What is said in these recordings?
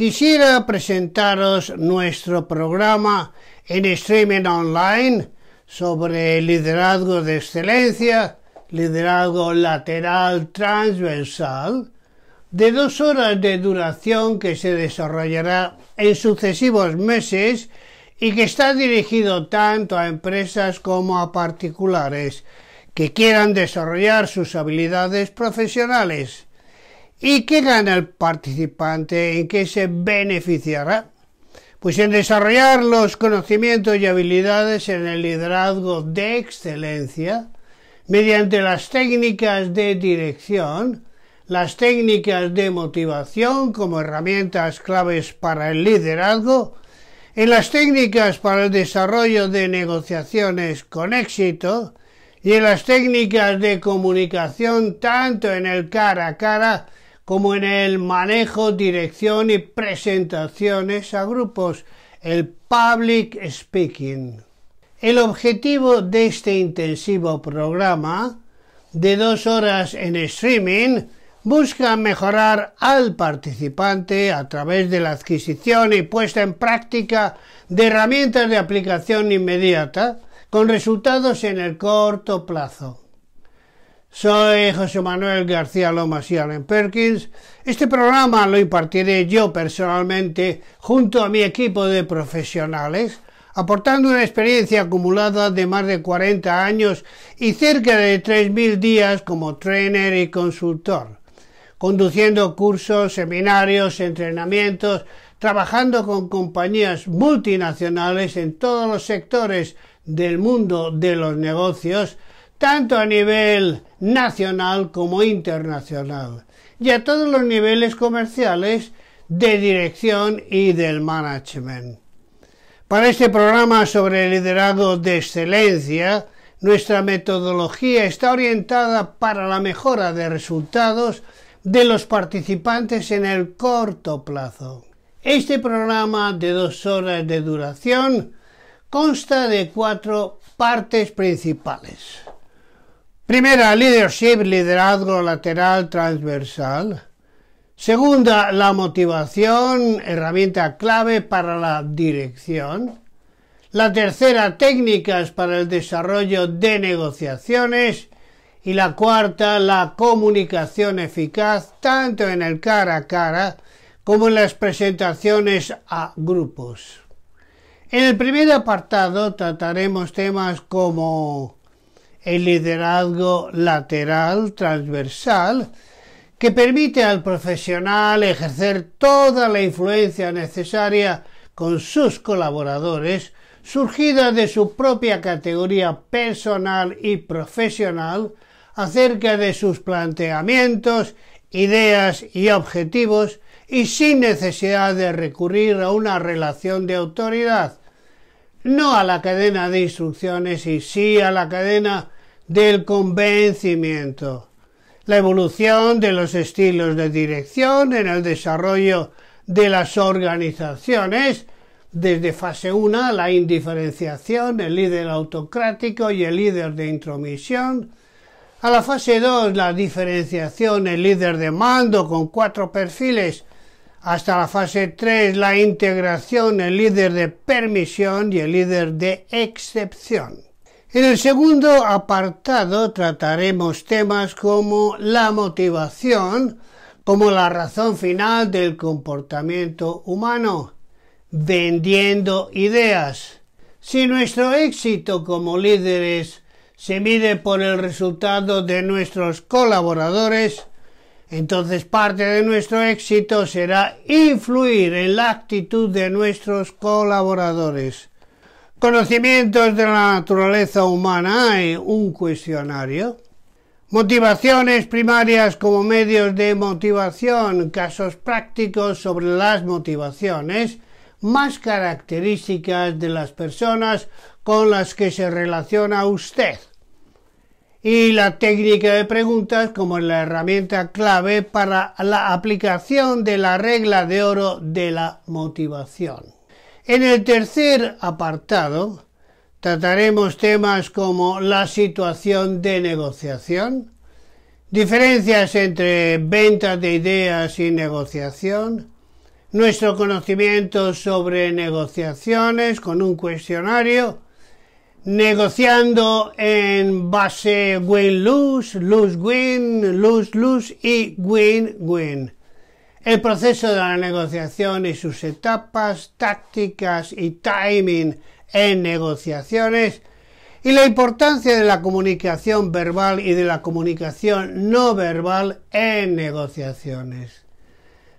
Quisiera presentaros nuestro programa en streaming online sobre liderazgo de excelencia, liderazgo lateral transversal, de dos horas de duración que se desarrollará en sucesivos meses y que está dirigido tanto a empresas como a particulares que quieran desarrollar sus habilidades profesionales. ¿Y qué gana el participante? ¿En qué se beneficiará? Pues en desarrollar los conocimientos y habilidades en el liderazgo de excelencia mediante las técnicas de dirección, las técnicas de motivación como herramientas claves para el liderazgo, en las técnicas para el desarrollo de negociaciones con éxito y en las técnicas de comunicación tanto en el cara a cara como en el manejo, dirección y presentaciones a grupos, el public speaking. El objetivo de este intensivo programa de dos horas en streaming busca mejorar al participante a través de la adquisición y puesta en práctica de herramientas de aplicación inmediata con resultados en el corto plazo. Soy José Manuel García Lomas y Allen Perkins. Este programa lo impartiré yo personalmente junto a mi equipo de profesionales, aportando una experiencia acumulada de más de 40 años y cerca de 3.000 días como trainer y consultor, conduciendo cursos, seminarios, entrenamientos, trabajando con compañías multinacionales en todos los sectores del mundo de los negocios, tanto a nivel nacional como internacional, y a todos los niveles comerciales de dirección y del management. Para este programa sobre liderazgo de excelencia, nuestra metodología está orientada para la mejora de resultados de los participantes en el corto plazo. Este programa de dos horas de duración consta de cuatro partes principales. Primera, leadership, liderazgo lateral transversal. Segunda, la motivación, herramienta clave para la dirección. La tercera, técnicas para el desarrollo de negociaciones. Y la cuarta, la comunicación eficaz, tanto en el cara a cara como en las presentaciones a grupos. En el primer apartado trataremos temas como el liderazgo lateral transversal que permite al profesional ejercer toda la influencia necesaria con sus colaboradores, surgida de su propia categoría personal y profesional, acerca de sus planteamientos, ideas y objetivos, y sin necesidad de recurrir a una relación de autoridad no a la cadena de instrucciones y sí a la cadena del convencimiento. La evolución de los estilos de dirección en el desarrollo de las organizaciones, desde fase 1, la indiferenciación, el líder autocrático y el líder de intromisión, a la fase 2, la diferenciación, el líder de mando con cuatro perfiles hasta la fase 3, la integración, el líder de permisión y el líder de excepción. En el segundo apartado trataremos temas como la motivación, como la razón final del comportamiento humano, vendiendo ideas. Si nuestro éxito como líderes se mide por el resultado de nuestros colaboradores, entonces parte de nuestro éxito será influir en la actitud de nuestros colaboradores. Conocimientos de la naturaleza humana, hay un cuestionario. Motivaciones primarias como medios de motivación, casos prácticos sobre las motivaciones, más características de las personas con las que se relaciona usted y la técnica de preguntas como la herramienta clave para la aplicación de la regla de oro de la motivación. En el tercer apartado trataremos temas como la situación de negociación, diferencias entre ventas de ideas y negociación, nuestro conocimiento sobre negociaciones con un cuestionario, negociando en base win-lose, lose-win, lose-lose y win-win. El proceso de la negociación y sus etapas, tácticas y timing en negociaciones y la importancia de la comunicación verbal y de la comunicación no verbal en negociaciones.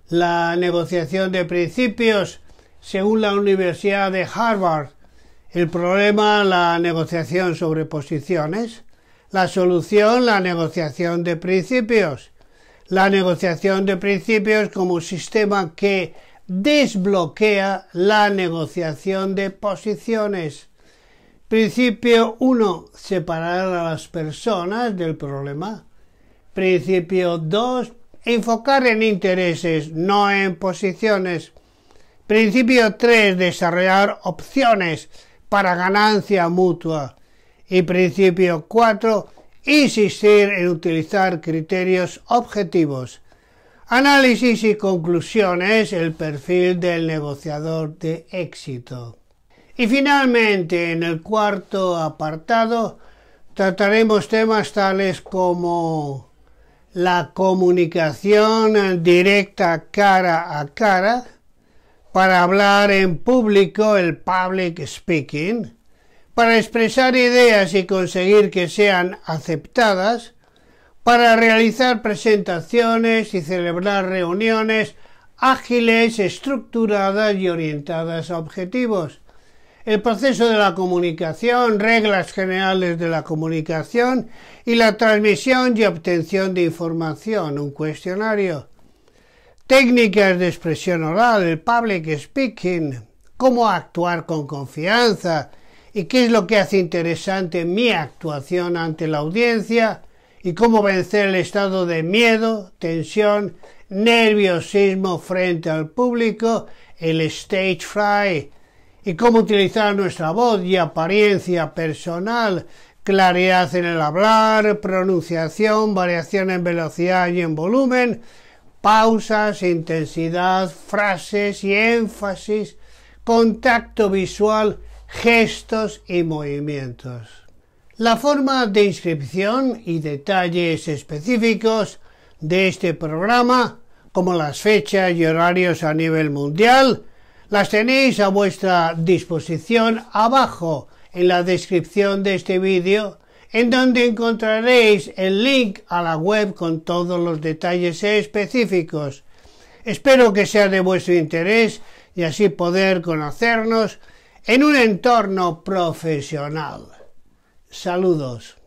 La negociación de principios, según la Universidad de Harvard, el problema, la negociación sobre posiciones. La solución, la negociación de principios. La negociación de principios como sistema que desbloquea la negociación de posiciones. Principio 1. Separar a las personas del problema. Principio 2. Enfocar en intereses, no en posiciones. Principio 3. Desarrollar opciones para ganancia mutua. Y principio 4. Insistir en utilizar criterios objetivos. Análisis y conclusiones, el perfil del negociador de éxito. Y finalmente, en el cuarto apartado, trataremos temas tales como la comunicación directa cara a cara, para hablar en público, el public speaking, para expresar ideas y conseguir que sean aceptadas, para realizar presentaciones y celebrar reuniones ágiles, estructuradas y orientadas a objetivos. El proceso de la comunicación, reglas generales de la comunicación y la transmisión y obtención de información, un cuestionario técnicas de expresión oral, el public speaking, cómo actuar con confianza y qué es lo que hace interesante mi actuación ante la audiencia y cómo vencer el estado de miedo, tensión, nerviosismo frente al público, el stage fright y cómo utilizar nuestra voz y apariencia personal, claridad en el hablar, pronunciación, variación en velocidad y en volumen, pausas, intensidad, frases y énfasis, contacto visual, gestos y movimientos. La forma de inscripción y detalles específicos de este programa, como las fechas y horarios a nivel mundial, las tenéis a vuestra disposición abajo en la descripción de este vídeo en donde encontraréis el link a la web con todos los detalles específicos. Espero que sea de vuestro interés y así poder conocernos en un entorno profesional. Saludos.